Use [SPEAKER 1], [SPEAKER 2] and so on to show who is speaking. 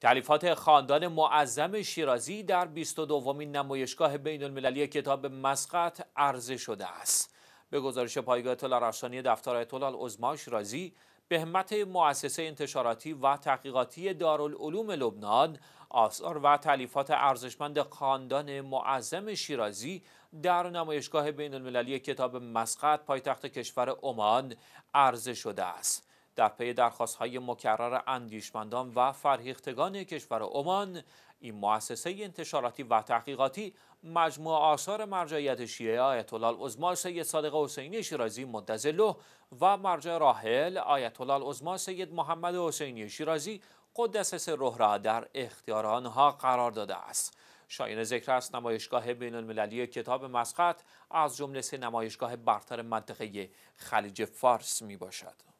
[SPEAKER 1] تعلیفات خاندان معظم شیرازی در 22 نمایشگاه بین المللی کتاب مسقط عرضه شده است. به گزارش پایگاه اطلاع رسانی دفتر آیت الله شیرازی به همت مؤسسه انتشاراتی و تحقیقاتی دارالعلوم لبنان آثار و تعلیفات ارزشمند خاندان معظم شیرازی در نمایشگاه بین المللی کتاب مسقط پایتخت کشور عمان عرضه شده است. در پی های مکرر اندیشمندان و فرهیختگان کشور عمان این مؤسسه انتشاراتی و تحقیقاتی مجموع آثار مرجعیت شیعه آیت الله سید صادق حسینی شیرازی مدظله و مرجع راحل آیت الله العظما سید محمد حسینی شیرازی قدس سره را در اختیار آنها قرار داده است شاین ذکر است نمایشگاه بین المللی کتاب مسقط از جمله سه نمایشگاه برتر منطقه خلیج فارس می باشد.